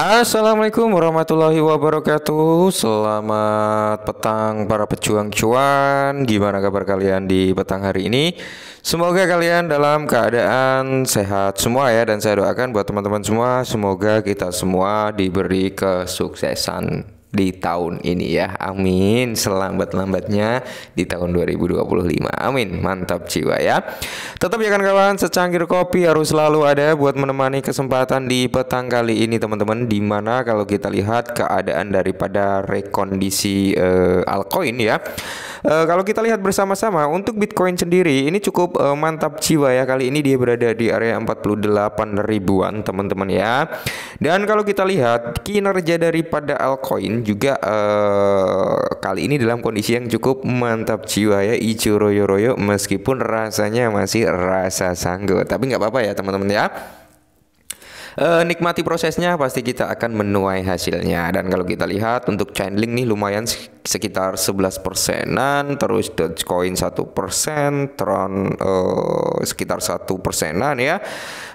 Assalamualaikum warahmatullahi wabarakatuh Selamat petang para pejuang cuan Gimana kabar kalian di petang hari ini Semoga kalian dalam keadaan sehat semua ya Dan saya doakan buat teman-teman semua Semoga kita semua diberi kesuksesan di tahun ini ya. Amin. Selambat-lambatnya di tahun 2025. Amin. Mantap jiwa ya. Tetap ya kan kawan, secangkir kopi harus selalu ada buat menemani kesempatan di petang kali ini teman-teman. Dimana kalau kita lihat keadaan daripada rekondisi uh, eh, alcoin ya Eh, kalau kita lihat bersama-sama untuk Bitcoin sendiri ini cukup uh, mantap jiwa ya kali ini dia berada di area 48 ribuan teman-teman ya. Dan kalau kita lihat kinerja daripada altcoin juga uh, kali ini dalam kondisi yang cukup mantap jiwa ya ijo royo-royo meskipun rasanya masih rasa sanggup tapi nggak apa-apa ya teman-teman ya nikmati prosesnya pasti kita akan menuai hasilnya dan kalau kita lihat untuk chainlink nih lumayan sekitar 11 persenan, terus Dogecoin satu persen, Tron eh, sekitar satu persenan ya.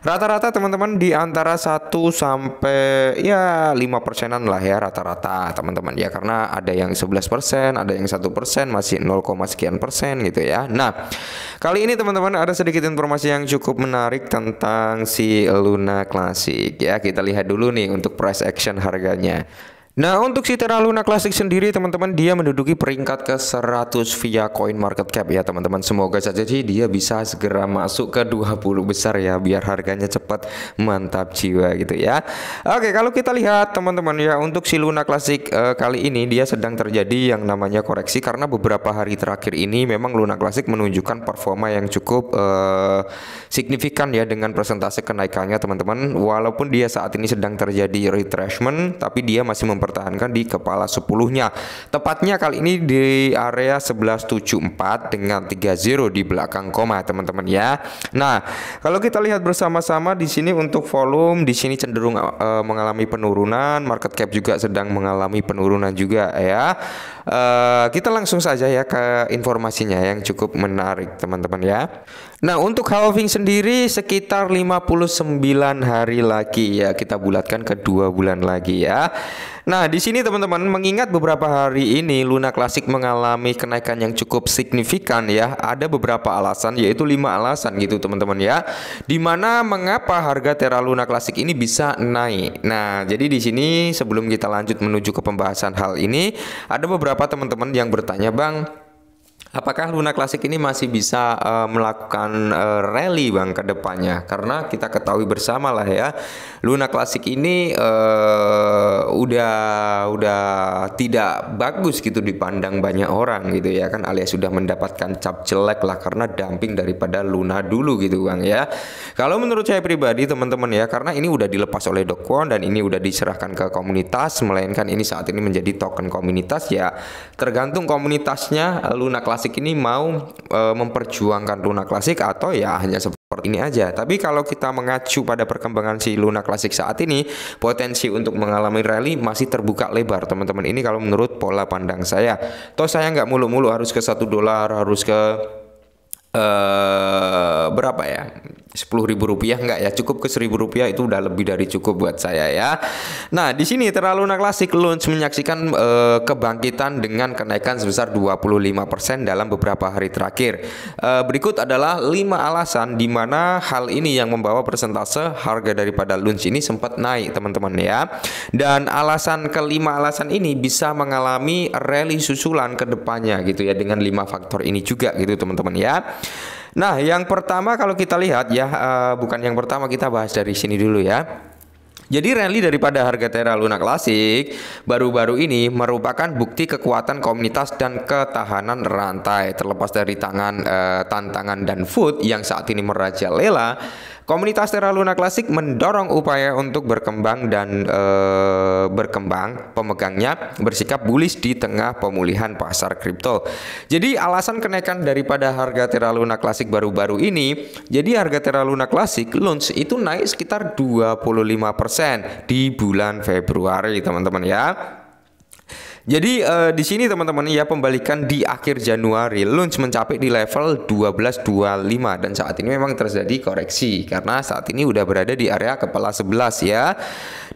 Rata-rata teman-teman di antara 1 sampai ya 5 persenan lah ya rata-rata teman-teman ya karena ada yang 11 persen, ada yang satu persen, masih 0, sekian persen gitu ya. Nah kali ini teman-teman ada sedikit informasi yang cukup menarik tentang si Luna Classic ya kita lihat dulu nih untuk price action harganya. Nah, untuk si Terra Luna Classic sendiri teman-teman dia menduduki peringkat ke-100 via Coin Market Cap ya teman-teman. Semoga saja sih dia bisa segera masuk ke 20 besar ya biar harganya cepat mantap jiwa gitu ya. Oke, kalau kita lihat teman-teman ya untuk si Luna Classic eh, kali ini dia sedang terjadi yang namanya koreksi karena beberapa hari terakhir ini memang Luna Classic menunjukkan performa yang cukup eh, signifikan ya dengan presentasi kenaikannya teman-teman. Walaupun dia saat ini sedang terjadi retracement tapi dia masih memper dipertahankan di kepala 10-nya. Tepatnya kali ini di area 1174 dengan 30 di belakang koma, teman-teman ya. Nah, kalau kita lihat bersama-sama di sini untuk volume di sini cenderung e, mengalami penurunan, market cap juga sedang mengalami penurunan juga ya. E, kita langsung saja ya ke informasinya yang cukup menarik, teman-teman ya. Nah, untuk halving sendiri sekitar 59 hari lagi ya. Kita bulatkan ke dua bulan lagi ya. Nah, di sini teman-teman mengingat beberapa hari ini Luna Classic mengalami kenaikan yang cukup signifikan ya. Ada beberapa alasan yaitu lima alasan gitu teman-teman ya. Dimana mengapa harga Terra Luna Classic ini bisa naik. Nah, jadi di sini sebelum kita lanjut menuju ke pembahasan hal ini, ada beberapa teman-teman yang bertanya, "Bang, Apakah Luna Classic ini masih bisa uh, melakukan uh, rally bang ke depannya? Karena kita ketahui bersama lah ya, Luna Classic ini uh, udah udah tidak bagus gitu dipandang banyak orang gitu ya kan, alias sudah mendapatkan cap jelek lah karena dumping daripada Luna dulu gitu bang ya. Kalau menurut saya pribadi teman-teman ya, karena ini udah dilepas oleh Dokwon dan ini udah diserahkan ke komunitas, melainkan ini saat ini menjadi token komunitas ya. Tergantung komunitasnya Luna Classic klasik ini mau e, memperjuangkan Luna klasik atau ya hanya seperti ini aja. Tapi kalau kita mengacu pada perkembangan si Luna klasik saat ini, potensi untuk mengalami rally masih terbuka lebar, teman-teman. Ini kalau menurut pola pandang saya. Toh saya nggak mulu-mulu harus ke satu dolar, harus ke uh, berapa ya? sepuluh ribu rupiah nggak ya cukup ke seribu rupiah itu udah lebih dari cukup buat saya ya nah di sini terlalu klasik Launch menyaksikan e, kebangkitan dengan kenaikan sebesar 25% dalam beberapa hari terakhir e, berikut adalah lima alasan di mana hal ini yang membawa persentase harga daripada launch ini sempat naik teman-teman ya dan alasan kelima alasan ini bisa mengalami rally susulan kedepannya gitu ya dengan lima faktor ini juga gitu teman-teman ya Nah, yang pertama kalau kita lihat ya, uh, bukan yang pertama kita bahas dari sini dulu ya. Jadi rally daripada harga Terra Luna Klasik baru-baru ini merupakan bukti kekuatan komunitas dan ketahanan rantai terlepas dari tangan eh, tantangan dan food yang saat ini merajalela Komunitas Terra Luna Klasik mendorong upaya untuk berkembang dan e, berkembang pemegangnya bersikap bullish di tengah pemulihan pasar kripto. Jadi alasan kenaikan daripada harga Terra Luna Klasik baru-baru ini, jadi harga Terra Luna Klasik launch itu naik sekitar 25% di bulan Februari, teman-teman ya. Jadi uh, di sini teman-teman ya pembalikan di akhir Januari launch mencapai di level 12.25 dan saat ini memang terjadi koreksi karena saat ini udah berada di area kepala 11 ya.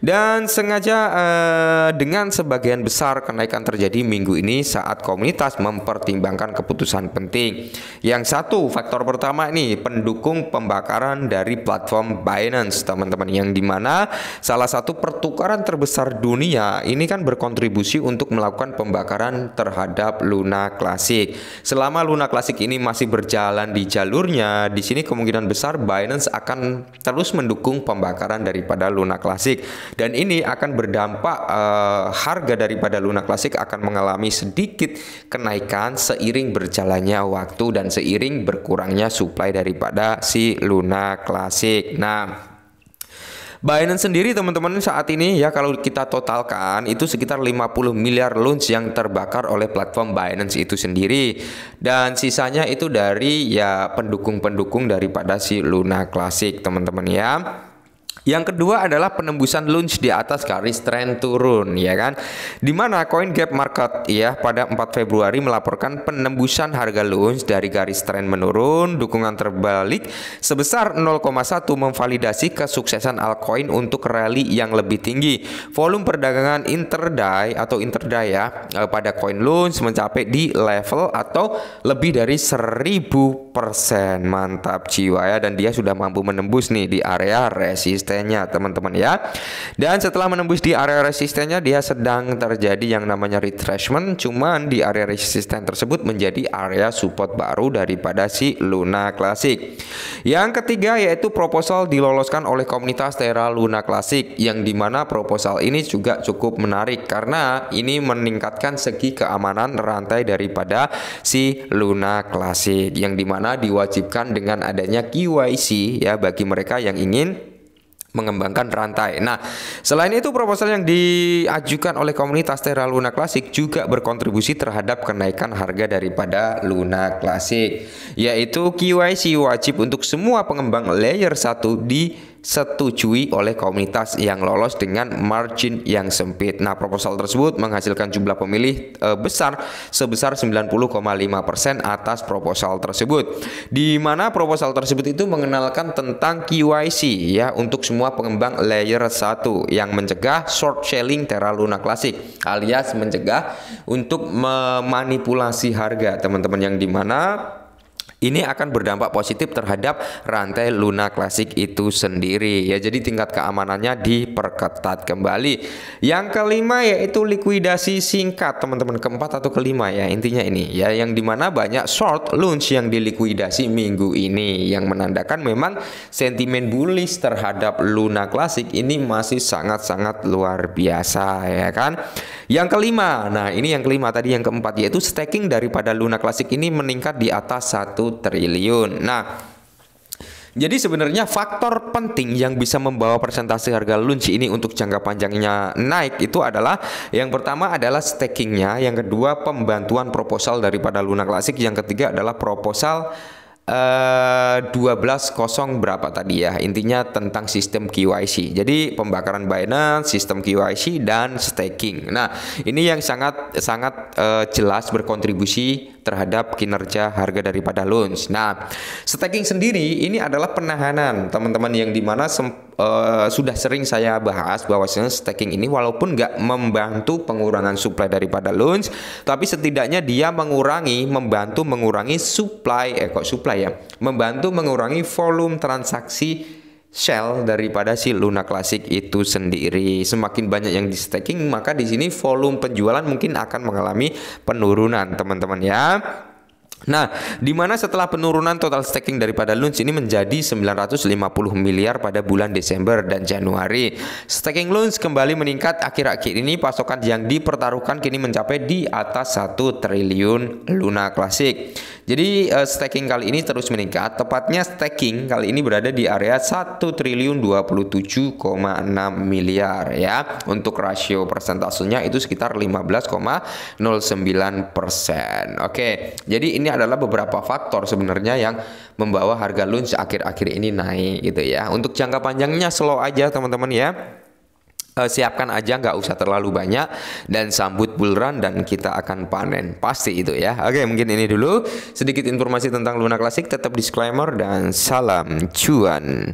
Dan sengaja uh, dengan sebagian besar kenaikan terjadi minggu ini saat komunitas mempertimbangkan keputusan penting. Yang satu faktor pertama ini pendukung pembakaran dari platform Binance teman-teman yang dimana salah satu pertukaran terbesar dunia ini kan berkontribusi untuk melakukan pembakaran terhadap Luna Classic. Selama Luna Classic ini masih berjalan di jalurnya, di sini kemungkinan besar Binance akan terus mendukung pembakaran daripada Luna Classic dan ini akan berdampak uh, harga daripada Luna Classic akan mengalami sedikit kenaikan seiring berjalannya waktu dan seiring berkurangnya suplai daripada si Luna Classic. Nah, Binance sendiri teman-teman saat ini ya kalau kita totalkan itu sekitar 50 miliar loans yang terbakar oleh platform Binance itu sendiri dan sisanya itu dari ya pendukung-pendukung daripada si Luna Classic teman-teman ya. Yang kedua adalah penembusan launch di atas garis tren turun ya kan. Di mana Coin Gap Market ya pada 4 Februari melaporkan penembusan harga launch dari garis tren menurun, dukungan terbalik sebesar 0,1 memvalidasi kesuksesan altcoin untuk rally yang lebih tinggi. Volume perdagangan interday atau interday ya eh, pada coin launch mencapai di level atau lebih dari 1000% mantap jiwa ya dan dia sudah mampu menembus nih di area resist resistennya teman-teman ya dan setelah menembus di area resistennya dia sedang terjadi yang namanya retracement cuman di area resisten tersebut menjadi area support baru daripada si Luna Classic yang ketiga yaitu proposal diloloskan oleh komunitas Terra Luna Classic yang dimana proposal ini juga cukup menarik karena ini meningkatkan segi keamanan rantai daripada si Luna Classic yang dimana diwajibkan dengan adanya KYC ya bagi mereka yang ingin mengembangkan rantai. Nah, selain itu proposal yang diajukan oleh komunitas Terra Luna Classic juga berkontribusi terhadap kenaikan harga daripada Luna Classic, yaitu KYC wajib untuk semua pengembang layer 1 di disetujui oleh komunitas yang lolos dengan margin yang sempit. Nah, proposal tersebut menghasilkan jumlah pemilih e, besar sebesar 90,5% atas proposal tersebut. Di mana proposal tersebut itu mengenalkan tentang KYC ya untuk semua pengembang layer 1 yang mencegah short selling Terra Luna Classic alias mencegah untuk memanipulasi harga teman-teman yang di mana ini akan berdampak positif terhadap rantai Luna klasik itu sendiri ya jadi tingkat keamanannya diperketat kembali yang kelima yaitu likuidasi singkat teman-teman keempat atau kelima ya intinya ini ya yang dimana banyak short launch yang dilikuidasi minggu ini yang menandakan memang sentimen bullish terhadap Luna klasik ini masih sangat-sangat luar biasa ya kan yang kelima, nah ini yang kelima tadi yang keempat yaitu staking daripada Luna Classic ini meningkat di atas satu triliun. Nah, jadi sebenarnya faktor penting yang bisa membawa persentase harga lunch ini untuk jangka panjangnya naik itu adalah yang pertama adalah stakingnya, yang kedua pembantuan proposal daripada Luna Classic, yang ketiga adalah proposal Uh, eh, 12.0 berapa tadi ya intinya tentang sistem KYC jadi pembakaran Binance sistem KYC dan staking nah ini yang sangat sangat uh, jelas berkontribusi terhadap kinerja harga daripada loans. Nah, staking sendiri ini adalah penahanan teman-teman yang dimana uh, eh, sudah sering saya bahas bahwa staking ini walaupun nggak membantu pengurangan supply daripada loans, tapi setidaknya dia mengurangi, membantu mengurangi supply, eh kok supply ya, membantu mengurangi volume transaksi shell daripada si Luna Classic itu sendiri. Semakin banyak yang di staking, maka di sini volume penjualan mungkin akan mengalami penurunan, teman-teman ya. Nah, di mana setelah penurunan total staking daripada Luns ini menjadi 950 miliar pada bulan Desember dan Januari. Staking Luns kembali meningkat akhir-akhir ini pasokan yang dipertaruhkan kini mencapai di atas 1 triliun Luna klasik Jadi eh, staking kali ini terus meningkat, tepatnya staking kali ini berada di area 1 triliun 27,6 miliar ya. Untuk rasio persentasenya itu sekitar 15,09 persen. Oke, jadi ini adalah beberapa faktor sebenarnya yang membawa harga lunch akhir-akhir ini naik gitu ya. Untuk jangka panjangnya slow aja teman-teman ya eh, siapkan aja nggak usah terlalu banyak dan sambut bull run dan kita akan panen pasti itu ya oke mungkin ini dulu sedikit informasi tentang Luna Klasik tetap disclaimer dan salam cuan